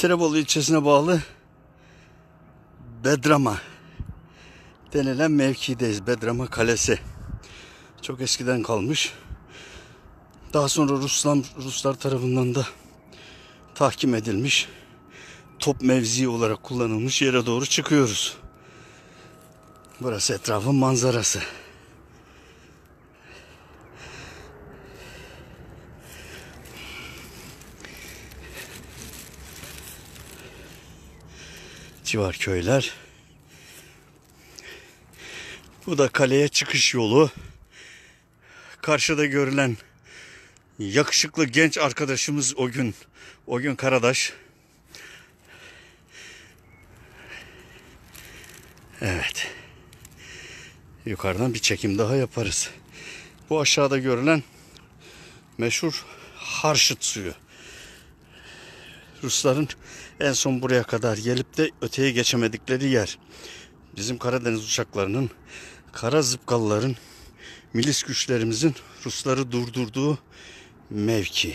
Tirebolu ilçesine bağlı Bedrama denilen mevkideyiz. Bedrama Kalesi. Çok eskiden kalmış. Daha sonra Ruslar, Ruslar tarafından da tahkim edilmiş. Top mevzi olarak kullanılmış yere doğru çıkıyoruz. Burası etrafın manzarası. civar köyler. Bu da kaleye çıkış yolu. Karşıda görülen yakışıklı genç arkadaşımız o gün o gün Karadaş. Evet. Yukarıdan bir çekim daha yaparız. Bu aşağıda görülen meşhur Harşıt suyu. Rusların en son buraya kadar gelip de öteye geçemedikleri yer. Bizim Karadeniz uçaklarının, kara zıpkalların, milis güçlerimizin Rusları durdurduğu mevki.